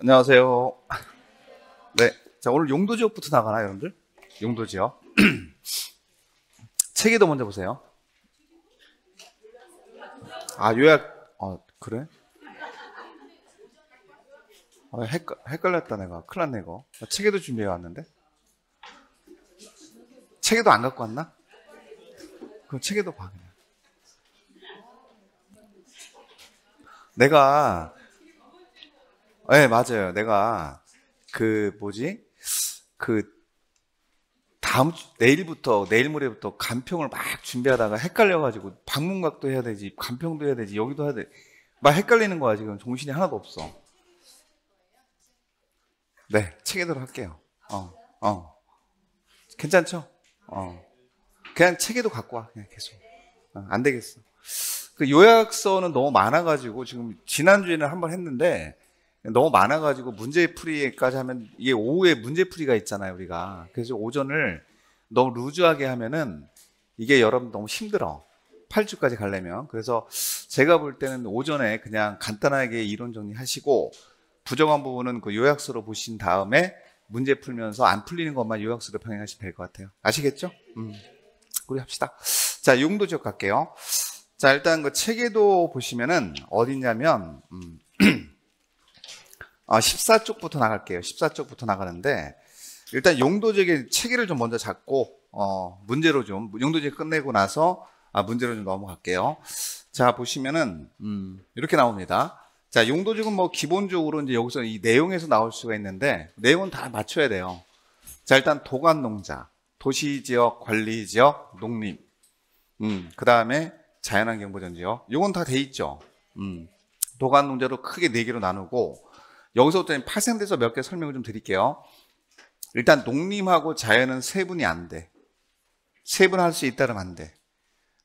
안녕하세요. 네. 자, 오늘 용도 지역부터 나가나, 여러분들? 용도 지역. 책에도 먼저 보세요. 아, 요약, 어, 그래? 어, 아, 헷갈, 렸다 내가. 큰일 났네, 이거. 나 책에도 준비해 왔는데? 책에도 안 갖고 왔나? 그럼 책에도 봐, 그냥. 내가 네, 맞아요. 내가 그 뭐지? 그 다음 주, 내일부터 내일 모레부터 간평을 막 준비하다가 헷갈려가지고 방문각도 해야 되지 간평도 해야 되지 여기도 해야 돼. 막 헷갈리는 거야 지금 정신이 하나도 없어. 네, 체계도로 할게요. 어, 어, 괜찮죠? 어, 그냥 체계도 갖고 와 그냥 계속. 어, 안 되겠어. 그 요약서는 너무 많아가지고 지금 지난 주에는 한 번 했는데 너무 많아가지고 문제풀이까지 하면 이게 오후에 문제풀이가 있잖아요 우리가 그래서 오전을 너무 루즈하게 하면은 이게 여러분 너무 힘들어 8주까지 가려면 그래서 제가 볼 때는 오전에 그냥 간단하게 이론 정리하시고 부정한 부분은 그 요약서로 보신 다음에 문제 풀면서 안 풀리는 것만 요약서로 평행하시면 될 것 같아요 아시겠죠? 음. 우리 합시다 자 용도 지역 갈게요 자 일단 그 체계도 보시면은 어디냐면 음, 14쪽부터 아, 나갈게요. 14쪽부터 나가는데 일단 용도적인 체계를 좀 먼저 잡고 어, 문제로 좀 용도제 끝내고 나서 아, 문제로 좀 넘어갈게요. 자 보시면은 음, 이렇게 나옵니다. 자 용도적은 뭐 기본적으로 이제 여기서 이 내용에서 나올 수가 있는데 내용은 다 맞춰야 돼요. 자 일단 도관농자, 도시지역, 관리지역, 농림, 음, 그 다음에 자연환경보전지역. 이건다 돼 있죠. 음, 도관농자로 크게 네 개로 나누고 여기서부터 파생돼서 몇 개 설명을 좀 드릴게요. 일단 농림하고 자연은 세분이 안 돼. 세분할 수 있다면 안 돼.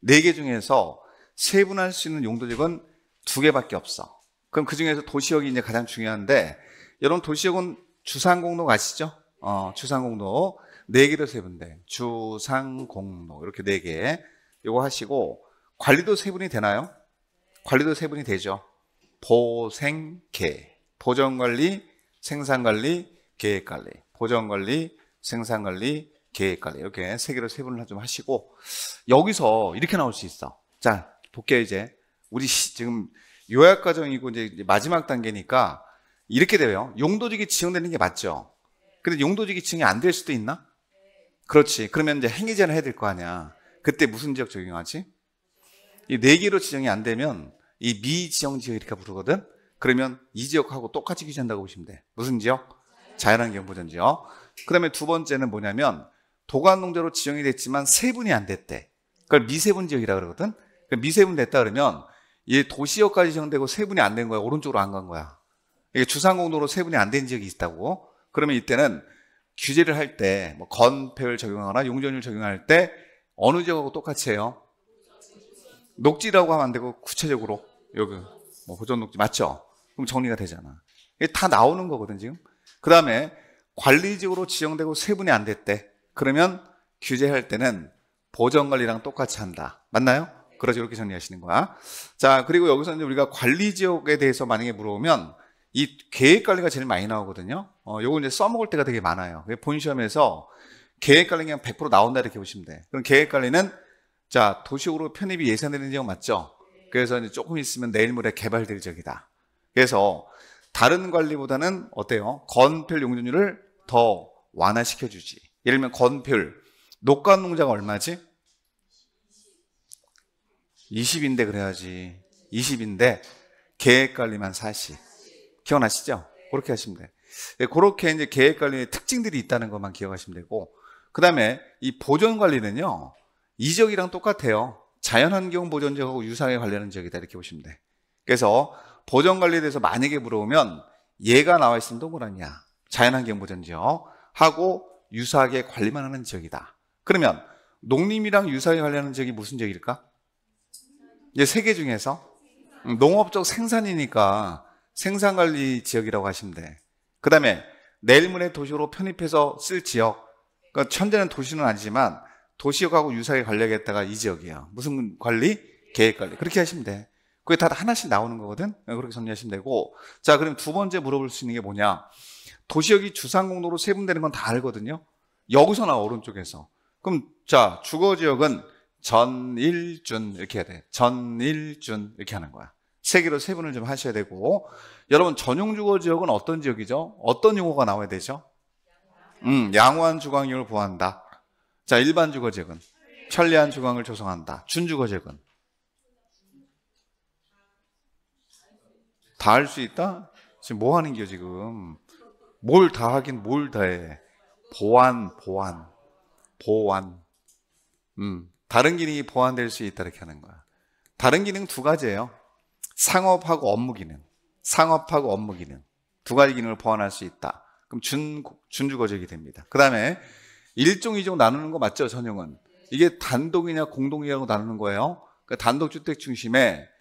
네 개 중에서 세분할 수 있는 용도직은 두 개밖에 없어. 그럼 그 중에서 도시역이 이제 가장 중요한데, 여러분 도시역은 주상공로 아시죠? 어, 주상공로. 네 개로 세분돼. 주상공로. 이렇게 네 개. 요거 하시고, 관리도 세분이 되나요? 관리도 세분이 되죠. 보생계. 보정관리, 생산관리, 계획관리. 보정관리, 생산관리, 계획관리. 이렇게 세 개로 세분을 좀 하시고, 여기서 이렇게 나올 수 있어. 자, 볼게요, 이제. 우리 지금 요약 과정이고 이제 마지막 단계니까 이렇게 돼요. 용도지기 지정되는 게 맞죠? 근데 용도지기 지정이 안 될 수도 있나? 그렇지. 그러면 이제 행위제를 해야 될 거 아니야. 그때 무슨 지역 적용하지? 이 네 개로 지정이 안 되면 이 미지정 지역 이렇게 부르거든. 그러면 이 지역하고 똑같이 규제한다고 보시면 돼. 무슨 지역? 자연환경 보전 지역. 그다음에 두 번째는 뭐냐면 도관 농지로 지정이 됐지만 세분이 안 됐대. 그걸 미세분 지역이라 그러거든. 그러니까 미세분 됐다 그러면 이 도시역까지 지정되고 세분이 안 된 거야. 오른쪽으로 안 간 거야. 이게 주상공도로 세분이 안 된 지역이 있다고. 그러면 이때는 규제를 할때뭐 건폐율 적용하거나 용적률 적용할 때 어느 지역하고 똑같이 해요? 녹지라고 하면 안 되고 구체적으로 여기 뭐 보존 녹지 맞죠? 그럼 정리가 되잖아. 이게 다 나오는 거거든, 지금. 그 다음에 관리직으로 지정되고 세분이 안 됐대. 그러면 규제할 때는 보정관리랑 똑같이 한다. 맞나요? 그러죠. 이렇게 정리하시는 거야. 자, 그리고 여기서 이제 우리가 관리 지역에 대해서 만약에 물어보면 이 계획 관리가 제일 많이 나오거든요. 어, 요거 이제 써먹을 때가 되게 많아요. 본 시험에서 계획 관리 그냥 100% 나온다 이렇게 보시면 돼. 그럼 계획 관리는 자, 도시으로 편입이 예상되는 지역 맞죠? 그래서 이제 조금 있으면 내일 모레 개발될 지역이다. 그래서 다른 관리보다는 어때요? 건폐율 용적률을 더 완화시켜 주지. 예를 들면 건폐율 녹간 농자가 얼마지? 20인데 그래야지. 20인데 계획 관리만 40. 기억나시죠? 그렇게 하시면 돼. 네, 그렇게 이제 계획 관리의 특징들이 있다는 것만 기억하시면 되고 그다음에 이 보존 관리는요. 이적이랑 똑같아요. 자연환경 보존적하고 유사하게 관련된 지역이다 이렇게 보시면 돼. 그래서 보전 관리에 대해서 만약에 물어보면 얘가 나와 있으면 동그라미야. 자연환경 보전 지역 하고 유사하게 관리만 하는 지역이다. 그러면 농림이랑 유사하게 관리하는 지역이 무슨 지역일까? 이제 세개 중에서 음, 농업적 생산이니까 생산관리 지역이라고 하시면 돼. 그 다음에 내일문의 도시로 편입해서 쓸 지역. 그러니까 현재는 도시는 아니지만 도시역하고 유사하게 관리하겠다가 이 지역이에요. 무슨 관리? 계획관리. 그렇게 하시면 돼. 그게 다 하나씩 나오는 거거든. 어, 그렇게 정리하시면 되고. 자, 그럼 두 번째 물어볼 수 있는 게 뭐냐? 도시역이 주상공로로 세분되는 건 다 알거든요. 여기서 나 오른쪽에서. 그럼 자, 주거 지역은 전일준 이렇게 해야 돼. 전일준 이렇게 하는 거야. 세 개로 세분을 좀 하셔야 되고 여러분 전용 주거 지역은 어떤 지역이죠? 어떤 용어가 나와야 되죠? 음, 양호한 주광환을 보호한다. 자, 일반 주거 지역은 편리한 주광을 조성한다. 준주거 지역은 다할수 있다? 지금 뭐 하는 겨 지금? 뭘 다 하긴 뭘 다 해? 보완, 보완, 보완. 음, 다른 기능이 보완될 수 있다 이렇게 하는 거야. 다른 기능 두 가지예요. 상업하고 업무 기능. 상업하고 업무 기능. 두 가지 기능을 보완할 수 있다. 그럼 준, 준주거적이 됩니다. 그 다음에 일종이종 나누는 거 맞죠, 전용은? 이게 단독이냐 공동이냐고 나누는 거예요. 그러니까 단독주택 중심에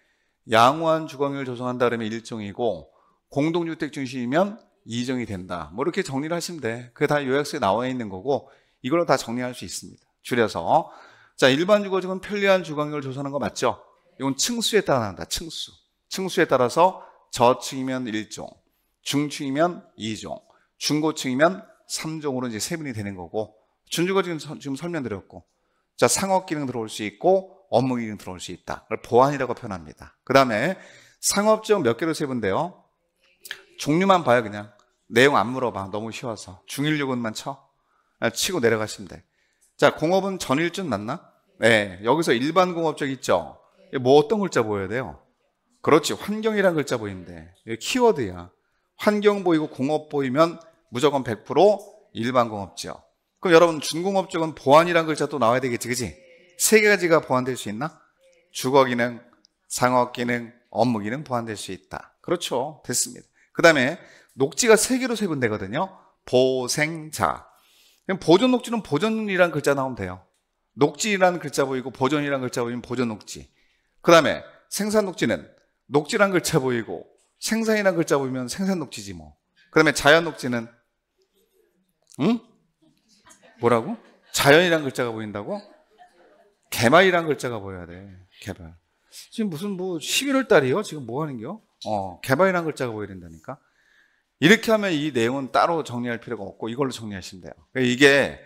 양호한 주거용을 조성한다 그러면 일종이고 공동주택 중심이면 이종이 된다. 뭐 이렇게 정리를 하시면 돼. 그게 다 요약서에 나와 있는 거고 이걸로 다 정리할 수 있습니다. 줄여서 자 일반 주거지은 편리한 주거용을 조성하는 거 맞죠? 이건 층수에 따라 한다. 층수. 층수에 따라서 저층이면 1종, 중층이면 2종, 중고층이면 3종으로 이제 세분이 되는 거고 준주거 지금 지금 설명드렸고 자 상업 기능 들어올 수 있고 업무기능 들어올 수 있다. 그걸 보안이라고 표현합니다. 그 다음에 상업적몇 개로 세분데요. 종류만 봐요, 그냥. 내용 안 물어봐. 너무 쉬워서. 중일요금만 쳐. 아, 치고 내려가시면 돼. 자, 공업은 전일준 맞나 네. 여기서 일반 공업적 있죠? 뭐 어떤 글자 보여야 돼요? 그렇지. 환경이란 글자 보이는데. 키워드야. 환경 보이고 공업 보이면 무조건 100% 일반 공업지역. 그럼 여러분, 중공업지은 보안이란 글자 또 나와야 되겠지, 그지? 세 가지가 보완될 수 있나? 주거 기능, 상업 기능, 업무 기능 보완될 수 있다. 그렇죠. 됐습니다. 그 다음에 녹지가 세 개로 세분되거든요. 보생자. 보존 녹지는 보존이란 글자 나오면 돼요. 녹지라는 글자 보이고 보존이란 글자 보이면 보존 녹지. 그 다음에 생산 녹지는 녹지란 글자 보이고 생산이란 글자 보이면 생산 녹지지 뭐. 그 다음에 자연 녹지는 응? 뭐라고? 자연이란 글자가 보인다고? 개발이란 글자가 보여야 돼. 개발. 지금 무슨 뭐 11월 달이요? 지금 뭐 하는겨? 어, 개발이란 글자가 보여야 된다니까. 이렇게 하면 이 내용은 따로 정리할 필요가 없고 이걸로 정리하시면 돼요. 그러니까 이게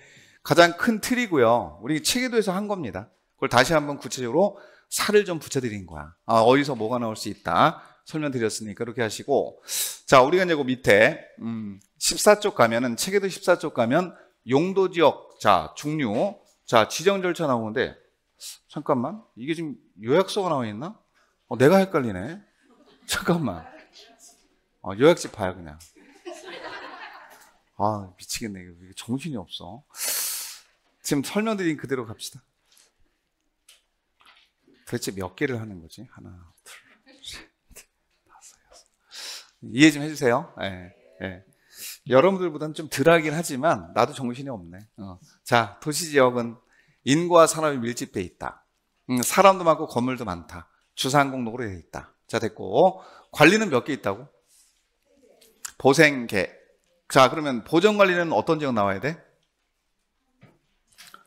가장 큰 틀이고요. 우리 체계도에서 한 겁니다. 그걸 다시 한번 구체적으로 살을 좀 붙여드린 거야. 아, 어디서 뭐가 나올 수 있다. 설명드렸으니까 그렇게 하시고. 자, 우리가 이제 그 밑에, 음, 14쪽 가면은, 체계도 14쪽 가면 용도지역, 자, 중류, 자, 지정 절차 나오는데 잠깐만. 이게 지금 요약서가 나와 있나? 어, 내가 헷갈리네. 잠깐만. 어, 아, 요약집 봐요, 그냥. 아, 미치겠네. 이게 정신이 없어. 지금 설명드린 그대로 갑시다. 도대체 몇 개를 하는 거지? 하나, 둘, 셋, 다섯, 여섯. 이해 좀 해주세요. 예, 예. 여러분들보다는 좀 덜하긴 하지만 나도 정신이 없네. 어. 자, 도시 지역은 인구와 산업이 밀집돼 있다. 음, 사람도 많고 건물도 많다. 주상공동으로 되어 있다. 자, 됐고. 관리는 몇 개 있다고? 보생계. 자, 그러면 보전관리는 어떤 지역 나와야 돼?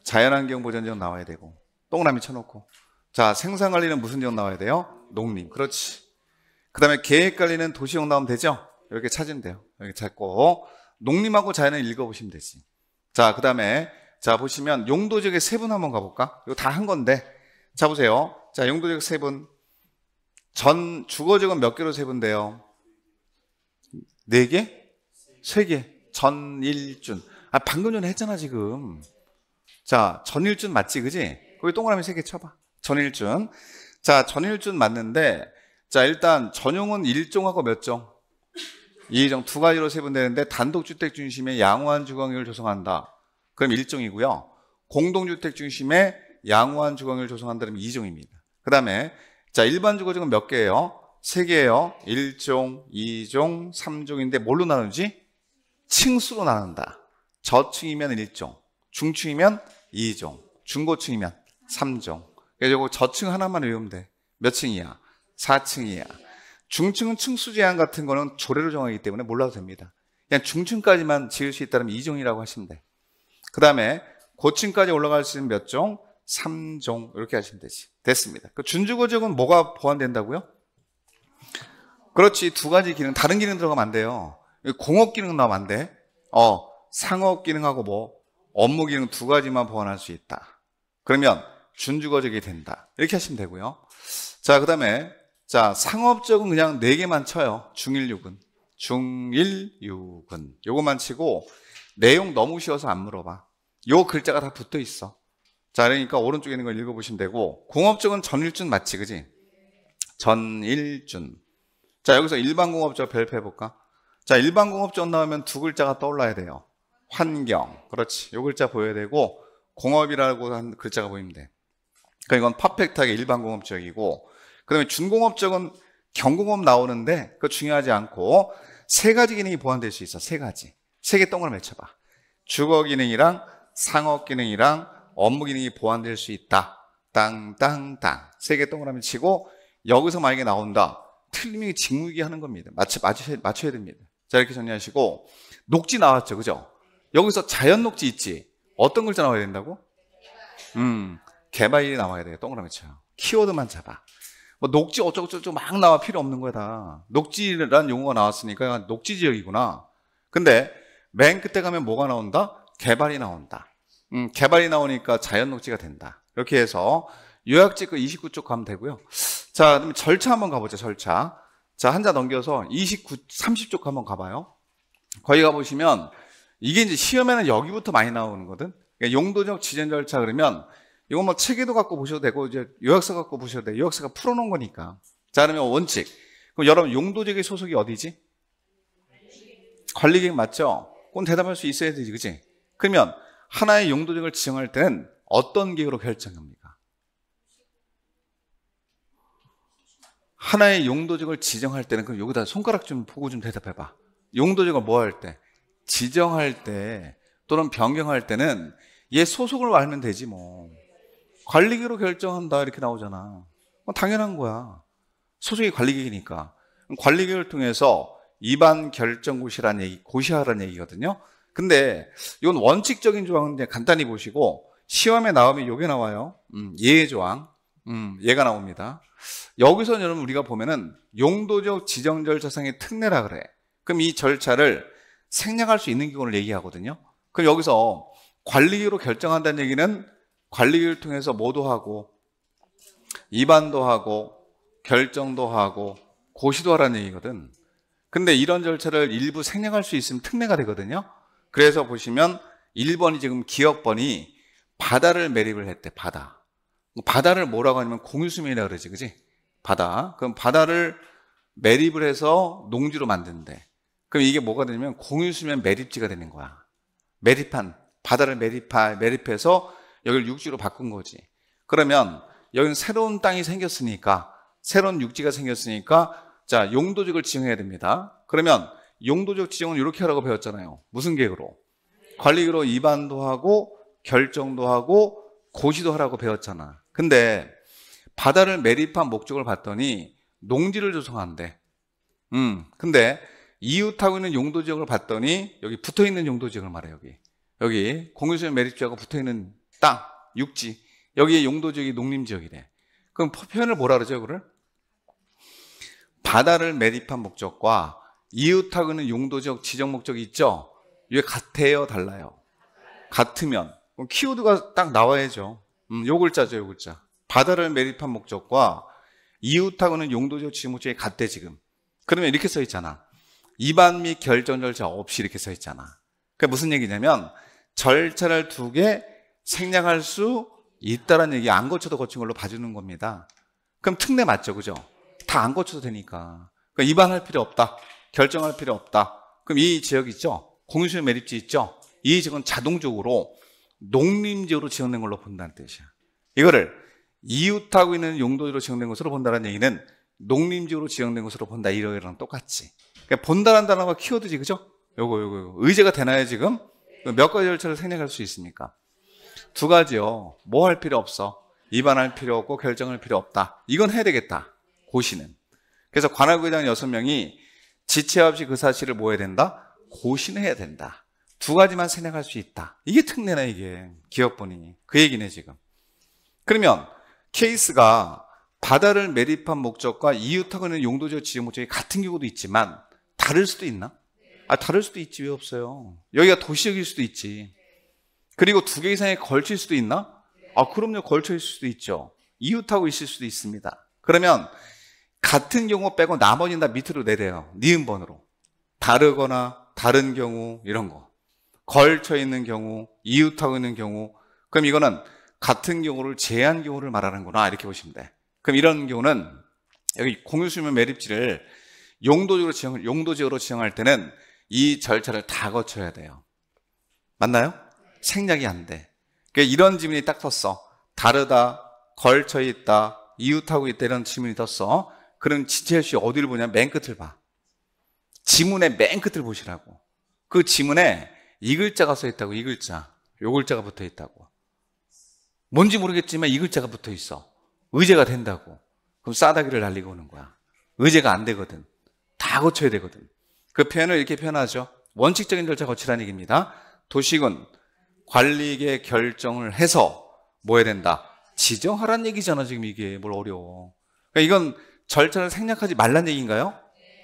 자연환경 보전 지역 나와야 되고. 동그라미 쳐놓고. 자, 생산관리는 무슨 지역 나와야 돼요? 농림. 그렇지. 그 다음에 계획관리는 도시형 나오면 되죠? 이렇게 찾으면 돼요. 이렇게 찾고. 농림하고 자연을 읽어보시면 되지. 자, 그 다음에, 자, 보시면 용도 지역의 세분 한번 가볼까? 이거 다 한 건데. 자, 보세요. 자, 용도적 세분. 전주거지역은몇 개로 세분돼요? 네 개? 세 개. 전일준. 아, 방금 전에 했잖아, 지금. 자, 전일준 맞지, 그지? 거기 동그라미 세 개 쳐봐. 전일준. 자, 전일준 맞는데, 자, 일단 전용은 일종하고몇 종? 이종두 가지로 세분되는데 단독주택 중심의 양호한 주거환경을 조성한다. 그럼 일종이고요 공동주택 중심의 양호한 주거형을 조성한다면 2종입니다. 그 다음에 자 일반 주거증은 몇 개예요? 3개예요. 1종, 2종, 3종인데 뭘로 나누지? 층수로 나눈다. 저층이면 1종, 중층이면 2종, 중고층이면 3종. 그래서 거 저층 하나만 외우면 돼. 몇 층이야? 4층이야. 중층은 층수 제한 같은 거는 조례로 정하기 때문에 몰라도 됩니다. 그냥 중층까지만 지을 수 있다면 2종이라고 하시면 돼. 그 다음에 고층까지 올라갈 수 있는 몇 종? 3종 이렇게 하시면 되지. 됐습니다. 그 준주거적은 뭐가 보완된다고요? 그렇지 두 가지 기능 다른 기능 들어가면 안 돼요. 공업 기능 나오면 안 돼. 어 상업 기능하고 뭐 업무 기능 두 가지만 보완할 수 있다. 그러면 준주거적이 된다. 이렇게 하시면 되고요. 자 그다음에 자 상업적은 그냥 네 개만 쳐요. 중일육은 중일육은 요것만 치고 내용 너무 쉬워서 안 물어봐. 요 글자가 다 붙어 있어. 자, 그러니까 오른쪽에 있는 걸 읽어보시면 되고, 공업적은 전일준 맞지, 그지? 전일준. 자, 여기서 일반공업적 별표해볼까? 자, 일반공업적 나오면 두 글자가 떠올라야 돼요. 환경. 그렇지. 요 글자 보여야 되고, 공업이라고 한 글자가 보이면 돼. 그러니까 이건 퍼펙트하게 일반공업적이고, 그 다음에 준공업적은 경공업 나오는데, 그거 중요하지 않고, 세 가지 기능이 보완될 수 있어. 세 가지. 세 개 동그라미 쳐봐. 주거 기능이랑 상업 기능이랑 업무 기능이 보완될 수 있다. 땅땅땅 세 개 동그라미 치고 여기서 만약에 나온다. 틀림이 직무기 하는 겁니다. 맞춰, 맞춰야, 맞춰야 됩니다. 자 이렇게 정리하시고 녹지 나왔죠. 그죠? 여기서 자연 녹지 있지? 어떤 글자 나와야 된다고? 음, 개발이 나와야 돼요. 동그라미 쳐요. 키워드만 잡아. 뭐 녹지 어쩌고저쩌고 막 나와 필요 없는 거야 다. 녹지라는 용어가 나왔으니까 녹지 지역이구나. 근데 맨 끝에 가면 뭐가 나온다? 개발이 나온다. 음, 개발이 나오니까 자연 녹지가 된다. 이렇게 해서 요약지그 29쪽 가면 되고요. 자, 그럼 절차 한번 가보죠, 절차. 자, 한자 넘겨서 29, 30쪽 한번 가봐요. 거기 가보시면 이게 이제 시험에는 여기부터 많이 나오는거든. 그러니까 용도적 지정 절차 그러면 이거뭐 체계도 갖고 보셔도 되고 이제 요약서 갖고 보셔도 돼요. 요약서가 풀어놓은 거니까. 자, 그러면 원칙. 그럼 여러분 용도적의 소속이 어디지? 관리계획 맞죠? 그건 대답할 수 있어야 되지, 그지 그러면 하나의 용도적을 지정할 때는 어떤 계기로 결정합니까? 하나의 용도적을 지정할 때는 그럼 여기다 손가락 좀 보고 좀 대답해 봐. 용도적을 뭐 할 때? 지정할 때 또는 변경할 때는 얘 소속을 알면 되지 뭐. 관리기로 결정한다 이렇게 나오잖아. 뭐 당연한 거야. 소속이 관리기니까. 관리기를 통해서 입안 결정 고시라는 얘기, 고시하라는 얘기거든요. 근데 이건 원칙적인 조항인데 간단히 보시고 시험에 나오면 요게 나와요. 음, 예의 조항. 음, 얘가 나옵니다. 여기서 여러분 우리가 보면은 용도적 지정 절차상의 특례라 그래. 그럼 이 절차를 생략할 수 있는 기준을 얘기하거든요. 그럼 여기서 관리기로 결정한다는 얘기는 관리기를 통해서 뭐도 하고 입안도 하고 결정도 하고 고시도 하라는 얘기거든. 근데 이런 절차를 일부 생략할 수 있으면 특례가 되거든요. 그래서 보시면 1번이 지금 기억번이 바다를 매립을 했대, 바다. 바다를 뭐라고 하냐면 공유수면이라 고 그러지, 그지? 바다. 그럼 바다를 매립을 해서 농지로 만든대. 그럼 이게 뭐가 되냐면 공유수면 매립지가 되는 거야. 매립한, 바다를 매립할, 매립해서 여기를 육지로 바꾼 거지. 그러면 여기는 새로운 땅이 생겼으니까, 새로운 육지가 생겼으니까, 자, 용도직을 지정해야 됩니다. 그러면 용도적 지정은 이렇게 하라고 배웠잖아요. 무슨 계획으로? 관리계로 획으 입안도 하고 결정도 하고 고시도 하라고 배웠잖아. 근데 바다를 매립한 목적을 봤더니 농지를 조성한대. 음, 근데 이웃하고 있는 용도 지역을 봤더니 여기 붙어 있는 용도 지역을 말해 여기. 여기 공유수면 매립지하고 역 붙어 있는 땅, 육지. 여기에 용도 지역이 농림 지역이래. 그럼 표현을 뭐라 그러죠, 그를? 바다를 매립한 목적과 이웃하고는 용도적 지정 목적이 있죠. 이게 같아요, 달라요. 같으면 키워드가 딱 나와야죠. 음, 요 글자죠, 요 글자. 바다를 매립한 목적과 이웃하고는 용도적 지정 목적이 같대 지금. 그러면 이렇게 써 있잖아. 입안 및 결정 절차 없이 이렇게 써 있잖아. 그게 무슨 얘기냐면 절차를 두 개 생략할 수 있다라는 얘기 안 거쳐도 거친 걸로 봐주는 겁니다. 그럼 특례 맞죠, 그죠? 다 안 거쳐도 되니까. 그러니까 입안할 필요 없다. 결정할 필요 없다. 그럼 이 지역 있죠? 공유수 매립지 있죠? 이 지역은 자동적으로 농림지로 지정된 걸로 본다는 뜻이야. 이거를 이웃하고 있는 용도로 지 지정된 것으로 본다는 얘기는 농림지로 지정된 것으로 본다. 이러이랑 똑같이. 그러니까 본다란 단어가 키워드지, 그죠? 요거, 요거, 요거. 의제가 되나요, 지금? 몇 가지 절차를 생략할 수 있습니까? 두 가지요. 뭐 할 필요 없어. 입안할 필요 없고 결정할 필요 없다. 이건 해야 되겠다. 고시는. 그래서 관할구의장 6명이 지체 없이 그 사실을 모 해야 된다? 고신해야 된다. 두 가지만 생각할 수 있다. 이게 특례나 이게 기업본이 그 얘기네 지금. 그러면 케이스가 바다를 매립한 목적과 이웃하고 있는 용도적 지역 목적이 같은 경우도 있지만 다를 수도 있나? 아 다를 수도 있지 왜 없어요? 여기가 도시역일 수도 있지. 그리고 두 개 이상에 걸칠 수도 있나? 아 그럼요 걸쳐 있을 수도 있죠. 이웃하고 있을 수도 있습니다. 그러면 같은 경우 빼고 나머지는 다 밑으로 내려요. 니은번호로 다르거나 다른 경우 이런 거. 걸쳐 있는 경우, 이웃하고 있는 경우. 그럼 이거는 같은 경우를 제한 경우를 말하는구나 이렇게 보시면 돼. 그럼 이런 경우는 여기 공유수면 매립지를 용도적으로 지정 용도적으로 지정할 때는 이 절차를 다 거쳐야 돼요. 맞나요? 생략이 안 돼. 그러니까 이런 지문이 딱 떴어. 다르다, 걸쳐 있다, 이웃하고 있다 이런 지문이 떴어. 그럼 지체열 씨 어디를 보냐면 맨 끝을 봐. 지문의 맨 끝을 보시라고. 그 지문에 이 글자가 써 있다고, 이 글자. 요 글자가 붙어 있다고. 뭔지 모르겠지만 이 글자가 붙어 있어. 의제가 된다고. 그럼 싸다기를 날리고 오는 거야. 의제가 안 되거든. 다 고쳐야 되거든. 그 표현을 이렇게 표현하죠. 원칙적인 절차 거치라는 얘기입니다. 도식은 관리계 결정을 해서 뭐 해야 된다? 지정하란 얘기잖아, 지금 이게. 뭘 어려워. 그러니까 이건 절차를 생략하지 말란 얘기인가요?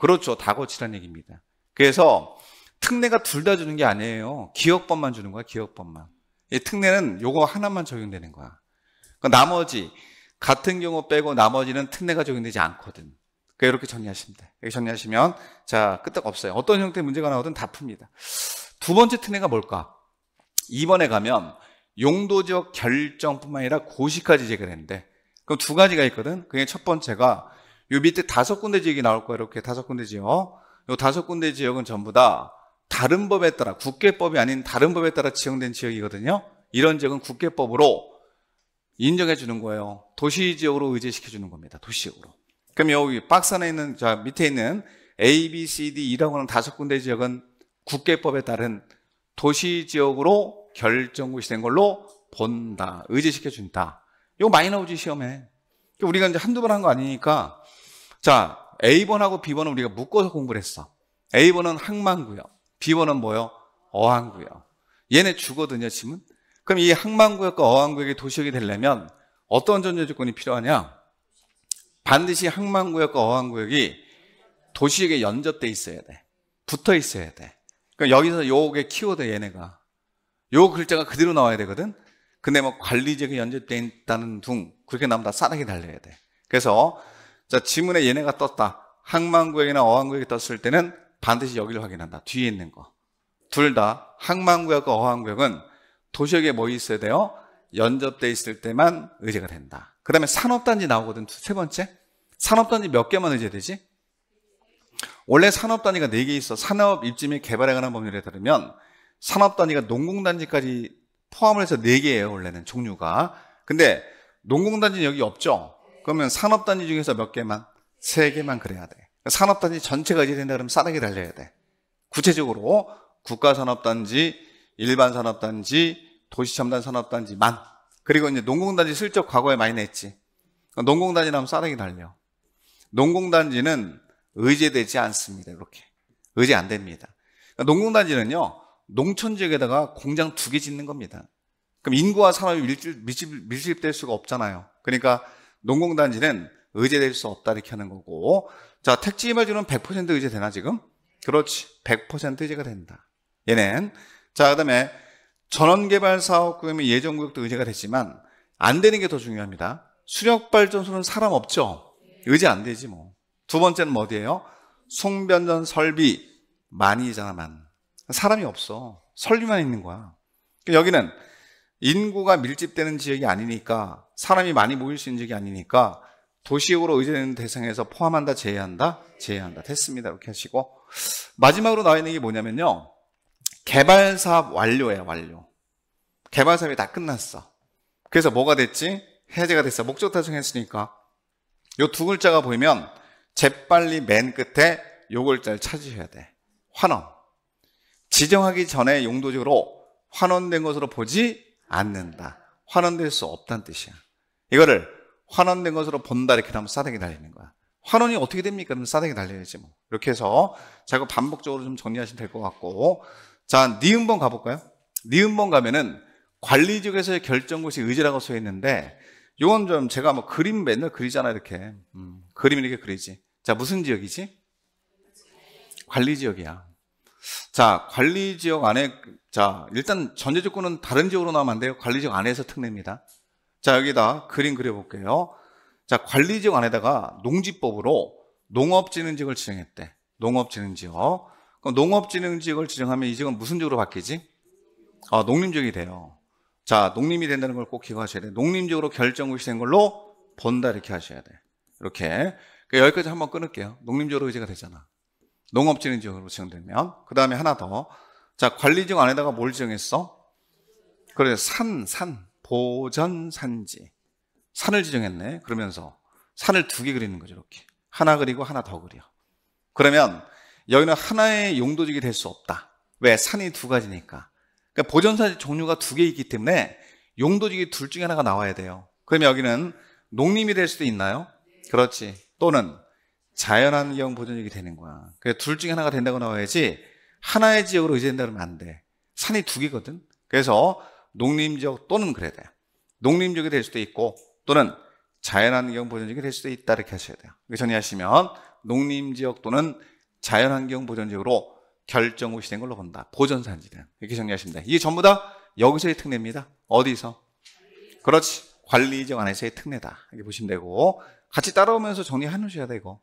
그렇죠. 다 고치란 얘기입니다. 그래서 특례가 둘 다 주는 게 아니에요. 기억법만 주는 거야, 기억법만. 특례는 요거 하나만 적용되는 거야. 그러니까 나머지, 같은 경우 빼고 나머지는 특례가 적용되지 않거든. 그러니까 이렇게 정리하시면 돼. 이렇게 정리하시면, 자, 끄떡 없어요. 어떤 형태의 문제가 나오든 다 풉니다. 두 번째 특례가 뭘까? 이번에 가면 용도 적 결정뿐만 아니라 고시까지 제기를 했는데, 그럼 두 가지가 있거든. 그게 첫 번째가 요 밑에 다섯 군데 지역이 나올 거예요. 이렇게 다섯 군데 지역. 요 다섯 군데 지역은 전부 다 다른 법에 따라 국회법이 아닌 다른 법에 따라 지정된 지역이거든요. 이런 지역은 국회법으로 인정해 주는 거예요. 도시 지역으로 의제시켜 주는 겁니다. 도시 지역으로. 그럼 여기 박스 안에 있는 자 밑에 있는 A, B, C, D라고 하는 다섯 군데 지역은 국회법에 따른 도시 지역으로 결정고시된 걸로 본다. 의제시켜 준다. 이거 많이 너오지 시험에. 우리가 이제 한두 번 한 거 아니니까 자, A번하고 B번은 우리가 묶어서 공부를 했어. A번은 항만구요. B번은 뭐요? 어항구요. 얘네 주거든요, 지금. 그럼 이 항만구역과 어항구역이 도시역이 되려면 어떤 전제 조건이 필요하냐? 반드시 항만구역과 어항구역이 도시역에 연접돼 있어야 돼. 붙어 있어야 돼. 그럼 그러니까 여기서 요게 키워드 얘네가. 요 글자가 그대로 나와야 되거든? 근데 뭐 관리지역에 연접돼 있다는 둥, 그렇게 나오면 다 싸다게 달려야 돼. 그래서 자, 지문에 얘네가 떴다. 항만구역이나 어항구역이 떴을 때는 반드시 여기를 확인한다. 뒤에 있는 거. 둘 다 항만구역과 어항구역은 도시역에 뭐 있어야 돼요? 연접돼 있을 때만 의제가 된다. 그 다음에 산업단지 나오거든. 세 번째. 산업단지 몇 개만 의제되지? 원래 산업단지가 네 개 있어. 산업 입지 및 개발에 관한 법률에 따르면 산업단지가 농공단지까지 포함을 해서 네개예요 원래는 종류가. 근데 농공단지는 여기 없죠. 그러면 산업단지 중에서 몇 개만? 세 개만 그래야 돼. 산업단지 전체가 이제된다 그러면 싸다게 달려야 돼. 구체적으로 국가산업단지, 일반산업단지, 도시첨단산업단지만. 그리고 이제 농공단지 슬쩍 과거에 많이 냈지. 농공단지라면 싸다게 달려. 농공단지는 의제되지 않습니다. 이렇게. 의제 안 됩니다. 그러니까 농공단지는요, 농촌 지역에다가 공장 두 개 짓는 겁니다. 그럼 인구와 산업이 밀집, 밀집, 밀집될 수가 없잖아요. 그러니까 농공단지는 의제될 수 없다 이렇게 하는 거고 자 택지 이말주는 100% 의제되나 지금? 그렇지 100% 의제가 된다 얘는 자그 다음에 전원개발사업금역이 예정구역도 의제가 됐지만 안 되는 게 더 중요합니다 수력발전소는 사람 없죠 의제 안 되지 뭐두 번째는 뭐디예요? 송변전 설비 많이잖아만 사람이 없어 설비만 있는 거야 그러니까 여기는 인구가 밀집되는 지역이 아니니까 사람이 많이 모일 수 있는 지역이 아니니까 도시역으로 의제되는 대상에서 포함한다, 제외한다, 제외한다. 됐습니다. 이렇게 하시고 마지막으로 나와 있는 게 뭐냐면요. 개발 사업 완료요 완료. 개발 사업이 다 끝났어. 그래서 뭐가 됐지? 해제가 됐어. 목적 달성했으니까. 요 두 글자가 보이면 재빨리 맨 끝에 요 글자를 찾으셔야 돼. 환원. 지정하기 전에 용도적으로 환원된 것으로 보지 않는다. 환원될 수 없다는 뜻이야. 이거를 환원된 것으로 본다 이렇게 하면 싸대기 달리는 거야. 환원이 어떻게 됩니까? 그럼 싸대기 달려야지 뭐. 이렇게 해서 자꾸 반복적으로 좀 정리하시면 될 것 같고. 자, 니은번 가볼까요? 니은번 가면은 관리 쪽에서의 결정곳이 의지라고 써 있는데 이건좀 제가 뭐 그림 맨날 그리잖아 이렇게 음, 그림 이렇게 그리지 자 무슨 지역이지? 관리 지역이야 자, 관리 지역 안에, 자, 일단 전제 조건은 다른 지역으로 나오면 안 돼요. 관리 지역 안에서 특례입니다. 자, 여기다 그림 그려볼게요. 자, 관리 지역 안에다가 농지법으로 농업진흥지역을 지정했대. 농업진흥지역. 그럼 농업진흥지역을 지정하면 이 지역은 무슨 지역으로 바뀌지? 아, 농림지역이 돼요. 자, 농림이 된다는 걸 꼭 기억하셔야 돼. 농림지역으로 결정 구시된 걸로 본다 이렇게 하셔야 돼. 이렇게. 그러니까 여기까지 한번 끊을게요. 농림지역으로 의제가 되잖아. 농업진흥 지역으로 지정되면 그 다음에 하나 더. 자 관리 지역 안에다가 뭘 지정했어? 그래 산, 산 보전 산지 산을 지정했네. 그러면서 산을 두 개 그리는 거죠 이렇게 하나 그리고 하나 더 그려. 그러면 여기는 하나의 용도지이 역될수 없다. 왜? 산이 두 가지니까. 그러니까 보전산 지 종류가 두 개 있기 때문에 용도지역이둘 중에 하나가 나와야 돼요. 그럼 여기는 농림이 될 수도 있나요? 그렇지. 또는 자연환경 보존역이 되는 거야. 그래서 둘 중에 하나가 된다고 나와야지 하나의 지역으로 의존된다 면안 돼. 산이 두 개거든. 그래서 농림지역 또는 그래야 돼. 농림지역이 될 수도 있고 또는 자연환경 보존지역이 될 수도 있다 이렇게 하셔야 돼요. 정리하시면 농림지역 또는 자연환경 보존지역으로 결정 후시된 걸로 본다. 보전산지는 이렇게 정리하십니다. 이게 전부 다 여기서의 특례입니다. 어디서? 그렇지. 관리지역 안에서의 특례다. 이렇게 보시면 되고 같이 따라오면서 정리해 놓으셔야 되고